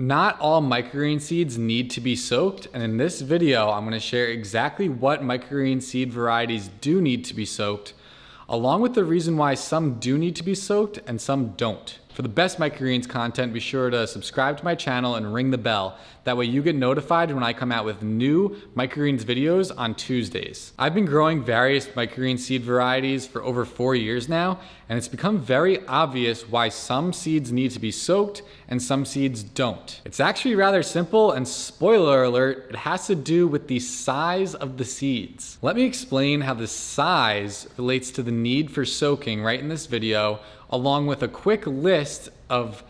Not all microgreen seeds need to be soaked, and in this video, I'm gonna share exactly what microgreen seed varieties do need to be soaked, along with the reason why some do need to be soaked and some don't. For the best microgreens content, be sure to subscribe to my channel and ring the bell. That way you get notified when I come out with new microgreens videos on Tuesdays. I've been growing various microgreen seed varieties for over four years now, and it's become very obvious why some seeds need to be soaked and some seeds don't. It's actually rather simple, and spoiler alert, it has to do with the size of the seeds. Let me explain how the size relates to the need for soaking right in this video along with a quick list of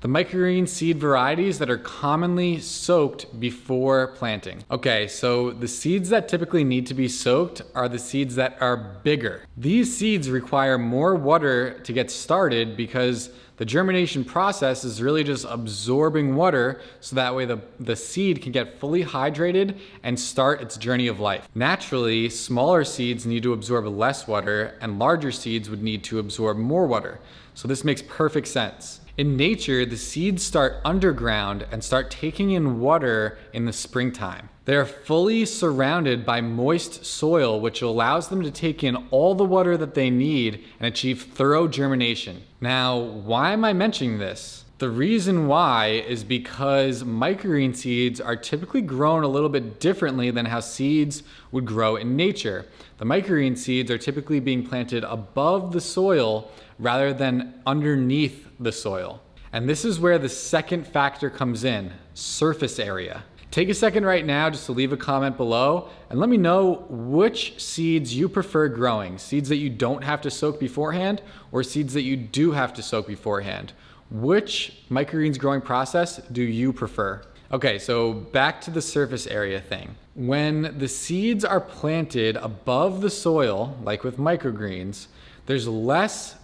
the microgreen seed varieties that are commonly soaked before planting. Okay, so the seeds that typically need to be soaked are the seeds that are bigger. These seeds require more water to get started because the germination process is really just absorbing water so that way the, the seed can get fully hydrated and start its journey of life. Naturally, smaller seeds need to absorb less water and larger seeds would need to absorb more water. So this makes perfect sense. In nature, the seeds start underground and start taking in water in the springtime. They are fully surrounded by moist soil, which allows them to take in all the water that they need and achieve thorough germination. Now, why am I mentioning this? The reason why is because microgreen seeds are typically grown a little bit differently than how seeds would grow in nature. The microgreen seeds are typically being planted above the soil rather than underneath the soil. And this is where the second factor comes in, surface area. Take a second right now just to leave a comment below and let me know which seeds you prefer growing seeds that you don't have to soak beforehand or seeds that you do have to soak beforehand. Which microgreens growing process do you prefer? Okay, so back to the surface area thing. When the seeds are planted above the soil, like with microgreens, there's less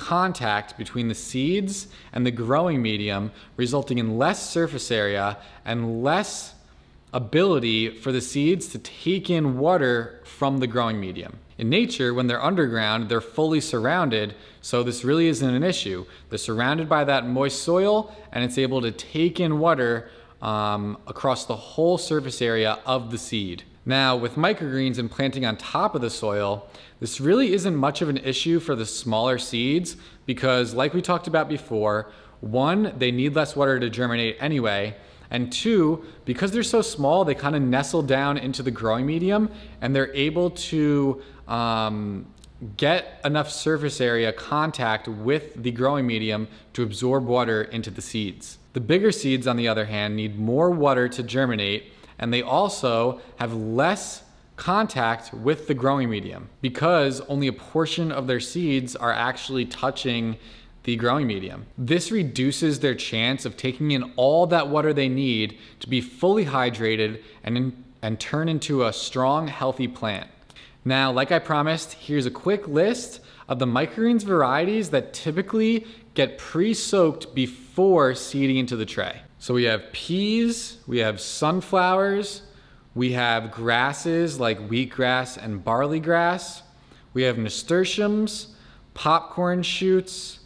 contact between the seeds and the growing medium, resulting in less surface area and less ability for the seeds to take in water from the growing medium. In nature, when they're underground, they're fully surrounded, so this really isn't an issue. They're surrounded by that moist soil and it's able to take in water um, across the whole surface area of the seed. Now, with microgreens and planting on top of the soil, this really isn't much of an issue for the smaller seeds because, like we talked about before, one, they need less water to germinate anyway, and two, because they're so small, they kind of nestle down into the growing medium and they're able to um, get enough surface area contact with the growing medium to absorb water into the seeds. The bigger seeds, on the other hand, need more water to germinate and they also have less contact with the growing medium because only a portion of their seeds are actually touching the growing medium. This reduces their chance of taking in all that water they need to be fully hydrated and, in, and turn into a strong, healthy plant. Now, like I promised, here's a quick list of the microgreens varieties that typically get pre-soaked before seeding into the tray. So we have peas, we have sunflowers, we have grasses like wheatgrass and barley grass, we have nasturtiums, popcorn shoots,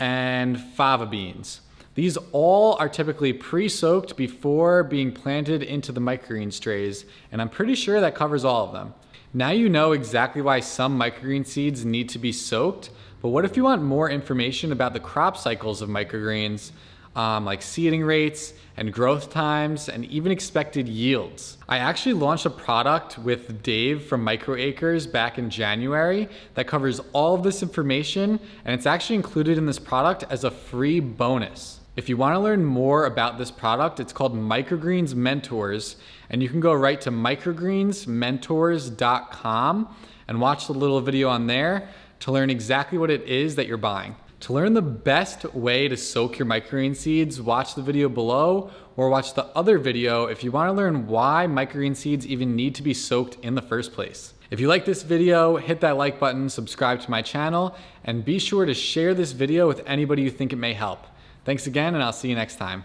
and fava beans. These all are typically pre-soaked before being planted into the microgreens trays, and I'm pretty sure that covers all of them. Now you know exactly why some microgreen seeds need to be soaked, but what if you want more information about the crop cycles of microgreens? um, like seeding rates and growth times and even expected yields. I actually launched a product with Dave from Microacres back in January that covers all of this information and it's actually included in this product as a free bonus. If you wanna learn more about this product, it's called Microgreens Mentors and you can go right to microgreensmentors.com and watch the little video on there to learn exactly what it is that you're buying. To learn the best way to soak your microgreen seeds, watch the video below or watch the other video if you wanna learn why microgreen seeds even need to be soaked in the first place. If you like this video, hit that like button, subscribe to my channel, and be sure to share this video with anybody you think it may help. Thanks again, and I'll see you next time.